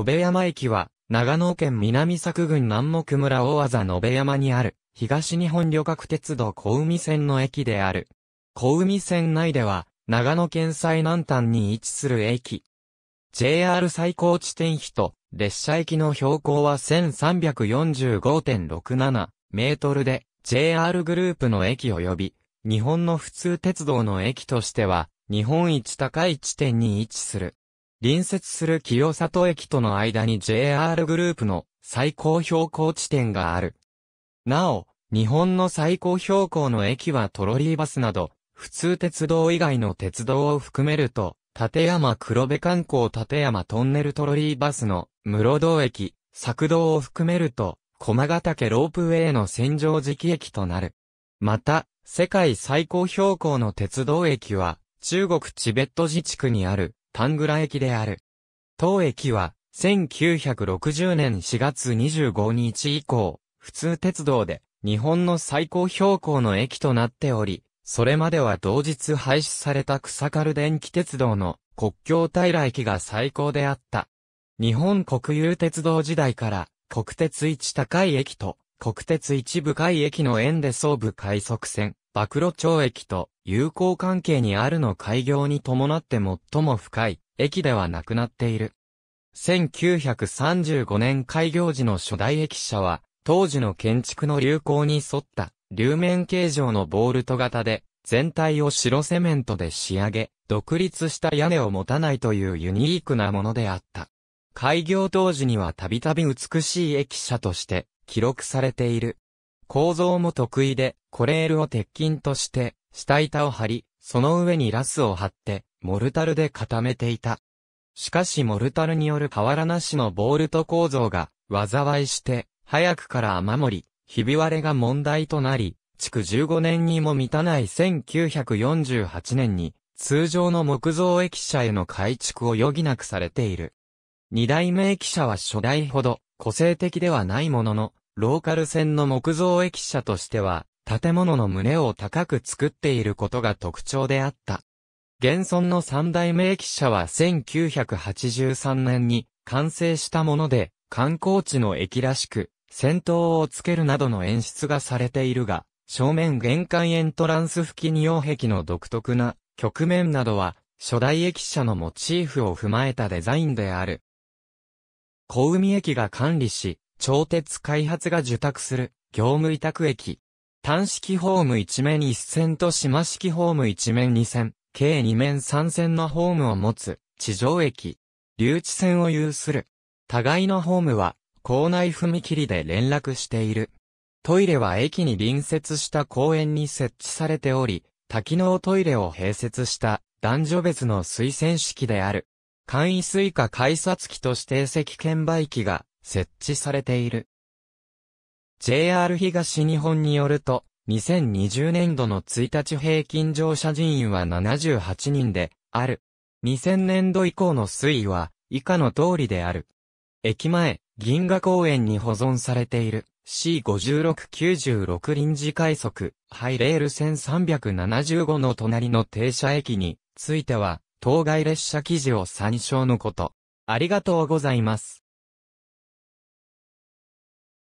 延山駅は、長野県南作郡南木村大技延山にある、東日本旅客鉄道小海線の駅である。小海線内では、長野県最南端に位置する駅。JR 最高地点比と、列車駅の標高は1345.67メートルで、JR グループの駅及び、日本の普通鉄道の駅としては、日本一高い地点に位置する。隣接する清里駅との間に JR グループの最高標高地点がある。なお、日本の最高標高の駅はトロリーバスなど、普通鉄道以外の鉄道を含めると、立山黒部観光立山トンネルトロリーバスの室堂駅、作道を含めると、駒ヶ岳ロープウェイの洗浄時期駅となる。また、世界最高標高の鉄道駅は、中国チベット自治区にある、タングラ駅である。当駅は、1960年4月25日以降、普通鉄道で、日本の最高標高の駅となっており、それまでは同日廃止された草軽電気鉄道の国境平駅が最高であった。日本国有鉄道時代から国鉄一高い駅と国鉄一部海駅の縁で総武快速線、曝露町駅と友好関係にあるの開業に伴って最も深い駅ではなくなっている。1935年開業時の初代駅舎は、当時の建築の流行に沿った、流面形状のボールト型で、全体を白セメントで仕上げ、独立した屋根を持たないというユニークなものであった。開業当時にはたびたび美しい駅舎として、記録されている。構造も得意で、コレールを鉄筋として、下板を張り、その上にラスを張って、モルタルで固めていた。しかしモルタルによるらなしのボルト構造が、災いして、早くから雨漏り、ひび割れが問題となり、築15年にも満たない1948年に、通常の木造駅舎への改築を余儀なくされている。二代目駅舎は初代ほど、個性的ではないものの、ローカル線の木造駅舎としては、建物の胸を高く作っていることが特徴であった。現存の三代目駅舎は1983年に完成したもので、観光地の駅らしく、先頭をつけるなどの演出がされているが、正面玄関エントランス付近擁壁の独特な局面などは、初代駅舎のモチーフを踏まえたデザインである。小海駅が管理し、超鉄開発が受託する業務委託駅。単式ホーム一面一線と島式ホーム一面二線、計二面三線のホームを持つ地上駅。留置線を有する。互いのホームは校内踏切で連絡している。トイレは駅に隣接した公園に設置されており、多機能トイレを併設した男女別の推薦式である。簡易水下改札機と指定席券売機が設置されている。JR 東日本によると、2020年度の1日平均乗車人員は78人で、ある。2000年度以降の推移は、以下の通りである。駅前、銀河公園に保存されている C5696 臨時快速、ハイレール1375の隣の停車駅については、当該列車記事を参照のこと。ありがとうございます。